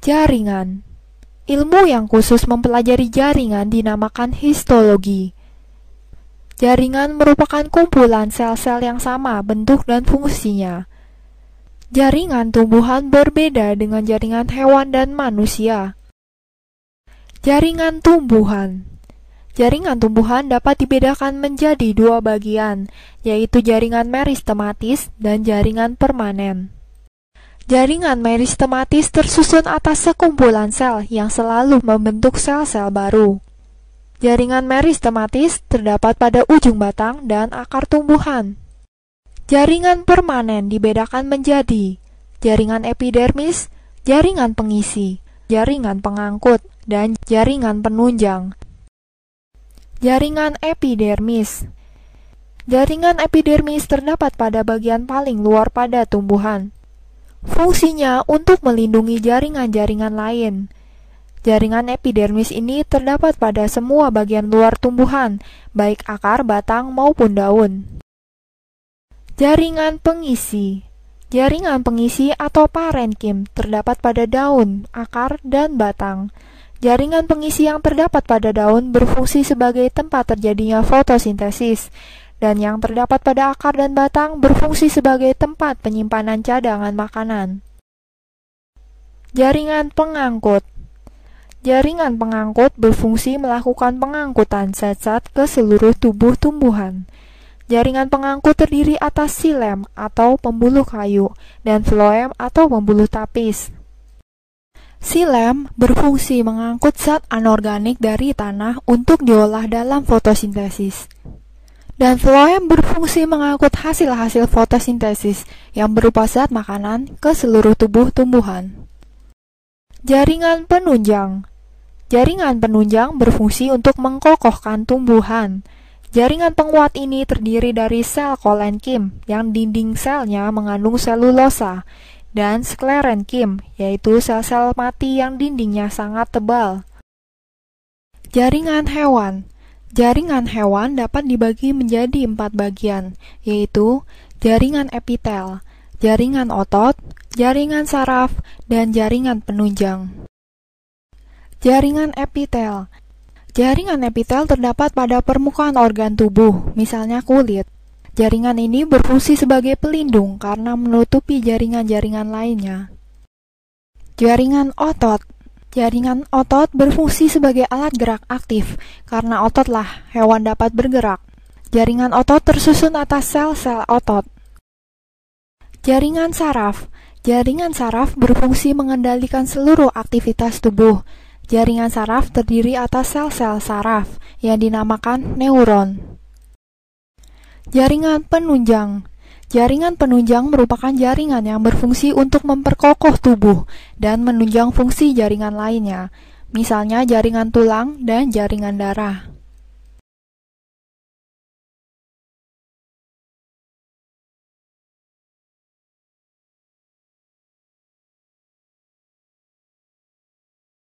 Jaringan Ilmu yang khusus mempelajari jaringan dinamakan histologi. Jaringan merupakan kumpulan sel-sel yang sama bentuk dan fungsinya. Jaringan tumbuhan berbeda dengan jaringan hewan dan manusia. Jaringan tumbuhan Jaringan tumbuhan dapat dibedakan menjadi dua bagian, yaitu jaringan meristematis dan jaringan permanen. Jaringan meristematis tersusun atas sekumpulan sel yang selalu membentuk sel-sel baru. Jaringan meristematis terdapat pada ujung batang dan akar tumbuhan. Jaringan permanen dibedakan menjadi jaringan epidermis, jaringan pengisi, jaringan pengangkut, dan jaringan penunjang. Jaringan epidermis Jaringan epidermis terdapat pada bagian paling luar pada tumbuhan, Fungsinya untuk melindungi jaringan-jaringan lain. Jaringan epidermis ini terdapat pada semua bagian luar tumbuhan, baik akar, batang, maupun daun. Jaringan pengisi Jaringan pengisi atau parenkim terdapat pada daun, akar, dan batang. Jaringan pengisi yang terdapat pada daun berfungsi sebagai tempat terjadinya fotosintesis dan yang terdapat pada akar dan batang berfungsi sebagai tempat penyimpanan cadangan makanan. Jaringan pengangkut Jaringan pengangkut berfungsi melakukan pengangkutan zat-zat ke seluruh tubuh tumbuhan. Jaringan pengangkut terdiri atas silem atau pembuluh kayu dan floem atau pembuluh tapis. Silem berfungsi mengangkut zat anorganik dari tanah untuk diolah dalam fotosintesis dan floem berfungsi mengangkut hasil-hasil fotosintesis yang berupa zat makanan ke seluruh tubuh tumbuhan. Jaringan penunjang Jaringan penunjang berfungsi untuk mengkokohkan tumbuhan. Jaringan penguat ini terdiri dari sel kolenkim yang dinding selnya mengandung selulosa dan sklerenkim yaitu sel-sel mati yang dindingnya sangat tebal. Jaringan hewan Jaringan hewan dapat dibagi menjadi empat bagian, yaitu jaringan epitel, jaringan otot, jaringan saraf, dan jaringan penunjang. Jaringan epitel Jaringan epitel terdapat pada permukaan organ tubuh, misalnya kulit. Jaringan ini berfungsi sebagai pelindung karena menutupi jaringan-jaringan lainnya. Jaringan otot Jaringan otot berfungsi sebagai alat gerak aktif, karena ototlah hewan dapat bergerak. Jaringan otot tersusun atas sel-sel otot. Jaringan saraf Jaringan saraf berfungsi mengendalikan seluruh aktivitas tubuh. Jaringan saraf terdiri atas sel-sel saraf, yang dinamakan neuron. Jaringan penunjang Jaringan penunjang merupakan jaringan yang berfungsi untuk memperkokoh tubuh dan menunjang fungsi jaringan lainnya, misalnya jaringan tulang dan jaringan darah.